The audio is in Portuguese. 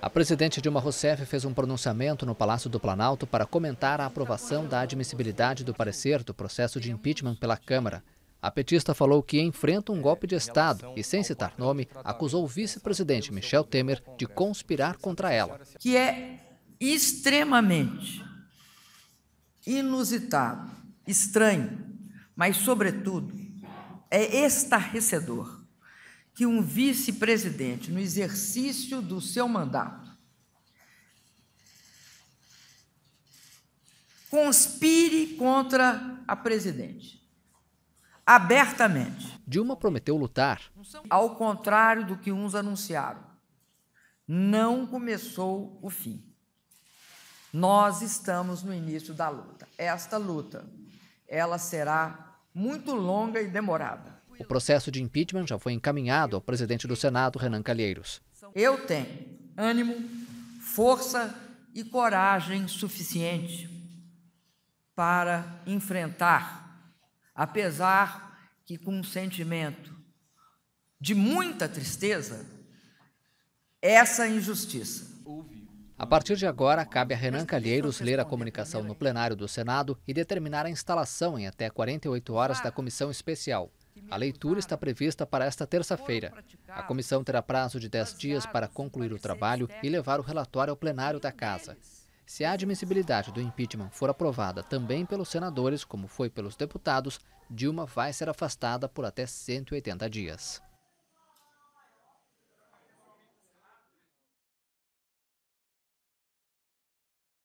A presidente Dilma Rousseff fez um pronunciamento no Palácio do Planalto para comentar a aprovação da admissibilidade do parecer do processo de impeachment pela Câmara. A petista falou que enfrenta um golpe de Estado e, sem citar nome, acusou o vice-presidente Michel Temer de conspirar contra ela. Que é extremamente inusitado, estranho, mas, sobretudo, é estarrecedor que um vice-presidente, no exercício do seu mandato, conspire contra a presidente. Abertamente. Dilma prometeu lutar. Ao contrário do que uns anunciaram, não começou o fim. Nós estamos no início da luta. Esta luta, ela será muito longa e demorada. O processo de impeachment já foi encaminhado ao presidente do Senado, Renan Calheiros. Eu tenho ânimo, força e coragem suficiente para enfrentar, apesar que com um sentimento de muita tristeza, essa injustiça. A partir de agora, cabe a Renan Calheiros ler a comunicação no plenário do Senado e determinar a instalação em até 48 horas da comissão especial. A leitura está prevista para esta terça-feira. A comissão terá prazo de 10 dias para concluir o trabalho e levar o relatório ao plenário da Casa. Se a admissibilidade do impeachment for aprovada também pelos senadores, como foi pelos deputados, Dilma vai ser afastada por até 180 dias.